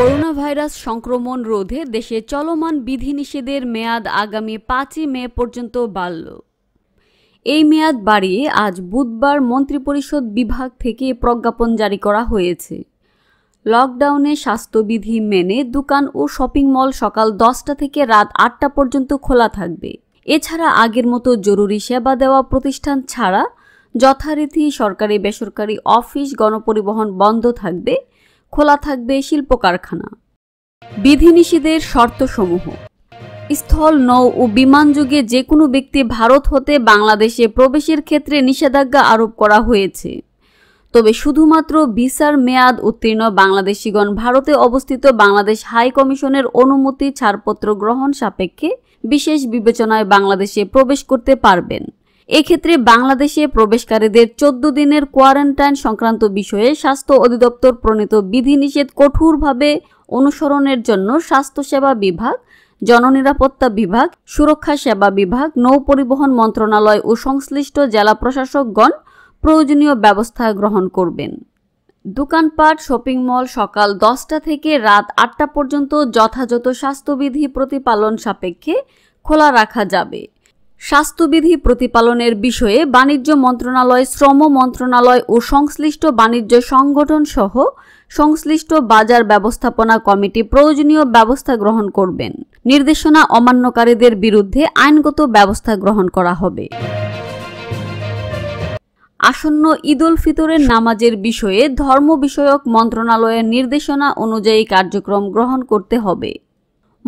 corona virus সংক্রমণ রোধে দেশে চলমান বিধিনিষেধের মেয়াদ আগামী পাঁচই মে পর্যন্ত বাড়ল এই মেয়াদ বাড়িয়ে আজ বুধবার মন্ত্রিপরিষদ বিভাগ থেকে প্রজ্ঞাপন জারি করা হয়েছে লকডাউনে স্বাস্থ্যবিধি মেনে দোকান ও শপিং মল সকাল দশটা থেকে রাত আটটা পর্যন্ত খোলা থাকবে এছাড়া আগের মতো জরুরি সেবা দেওয়া প্রতিষ্ঠান ছাড়া যথারীতি সরকারি বেসরকারি অফিস গণপরিবহন বন্ধ থাকবে খোলা থাকবে শিল্প কারখানা বিধিনিষেধের শর্তসমূহ স্থল নৌ ও বিমান যুগে যে কোনো ব্যক্তি ভারত হতে বাংলাদেশে প্রবেশের ক্ষেত্রে নিষেধাজ্ঞা আরোপ করা হয়েছে তবে শুধুমাত্র ভিসার মেয়াদ উত্তীর্ণ বাংলাদেশিগণ ভারতে অবস্থিত বাংলাদেশ হাই কমিশনের অনুমতি ছাড়পত্র গ্রহণ সাপেক্ষে বিশেষ বিবেচনায় বাংলাদেশে প্রবেশ করতে পারবেন এক্ষেত্রে বাংলাদেশে প্রবেশকারীদের চোদ্দ দিনের কোয়ারেন্টাইন সংক্রান্ত বিষয়ে স্বাস্থ্য অধিদপ্তর প্রণীত বিধিনিষেধ কঠোরভাবে অনুসরণের জন্য স্বাস্থ্যসেবা বিভাগ জননিরাপত্তা বিভাগ সুরক্ষা সেবা বিভাগ নৌপরিবহন মন্ত্রণালয় ও সংশ্লিষ্ট জেলা প্রশাসকগণ প্রয়োজনীয় ব্যবস্থা গ্রহণ করবেন দোকানপাট শপিং মল সকাল দশটা থেকে রাত আটটা পর্যন্ত যথাযথ স্বাস্থ্যবিধি প্রতিপালন সাপেক্ষে খোলা রাখা যাবে স্বাস্থ্যবিধি প্রতিপালনের বিষয়ে বাণিজ্য মন্ত্রণালয় শ্রম মন্ত্রণালয় ও সংশ্লিষ্ট বাণিজ্য সংগঠন সহ সংশ্লিষ্ট বাজার ব্যবস্থাপনা কমিটি প্রয়োজনীয় ব্যবস্থা গ্রহণ করবেন নির্দেশনা অমান্যকারীদের বিরুদ্ধে আইনগত ব্যবস্থা গ্রহণ করা হবে আসন্ন ঈদুল ফিতরের নামাজের বিষয়ে ধর্ম বিষয়ক মন্ত্রণালয়ের নির্দেশনা অনুযায়ী কার্যক্রম গ্রহণ করতে হবে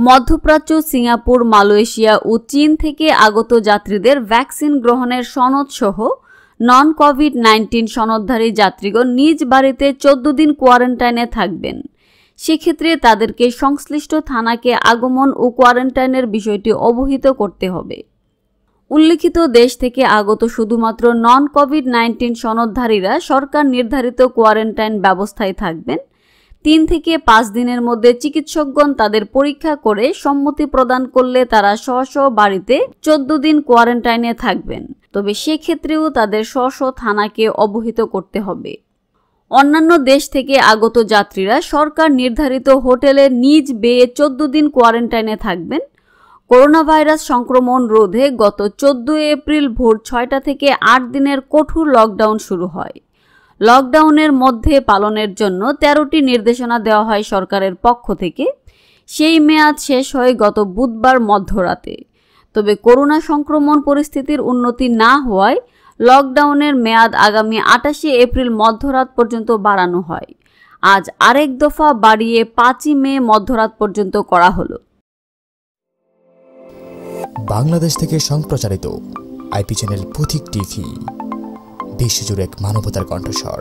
মধ্যপ্রাচ্য সিঙ্গাপুর মালয়েশিয়া ও চীন থেকে আগত যাত্রীদের ভ্যাকসিন গ্রহণের সনদ সহ নন কোভিড নাইন্টিন সনদধারী যাত্রীগণ নিজ বাড়িতে চোদ্দ দিন কোয়ারেন্টাইনে থাকবেন সেক্ষেত্রে তাদেরকে সংশ্লিষ্ট থানাকে আগমন ও কোয়ারেন্টাইনের বিষয়টি অবহিত করতে হবে উল্লিখিত দেশ থেকে আগত শুধুমাত্র নন কোভিড নাইন্টিন সনদধারীরা সরকার নির্ধারিত কোয়ারেন্টাইন ব্যবস্থায় থাকবেন তিন থেকে পাঁচ দিনের মধ্যে চিকিৎসকগণ তাদের পরীক্ষা করে সম্মতি প্রদান করলে তারা স্ব স্ব বাড়িতে চোদ্দ দিন কোয়ারেন্টাইনে থাকবেন তবে সেক্ষেত্রেও তাদের স্ব স্ব থানাকে অবহিত করতে হবে অন্যান্য দেশ থেকে আগত যাত্রীরা সরকার নির্ধারিত হোটেলে নিজ বেয়ে চোদ্দ দিন কোয়ারেন্টাইনে থাকবেন করোনা ভাইরাস সংক্রমণ রোধে গত চোদ্দ এপ্রিল ভোর ছয়টা থেকে আট দিনের কঠোর লকডাউন শুরু হয় লকডাউনের মধ্যে পালনের জন্য তেরোটি নির্দেশনা দেওয়া হয় সরকারের পক্ষ থেকে সেই মেয়াদ শেষ হয় গত বুধবার মধ্যরাতে তবে করোনা সংক্রমণ পরিস্থিতির উন্নতি না হওয়ায় লকডাউনের মেয়াদ আগামী আটাশে এপ্রিল মধ্যরাত পর্যন্ত বাড়ানো হয় আজ আরেক দফা বাড়িয়ে পাঁচই মে মধ্যরাত পর্যন্ত করা হলো বাংলাদেশ থেকে সম্প্রচারিত আইপি চ্যানেল পথিক টিভি বিশ্বজুড়ে এক মানবতার কণ্ঠস্বর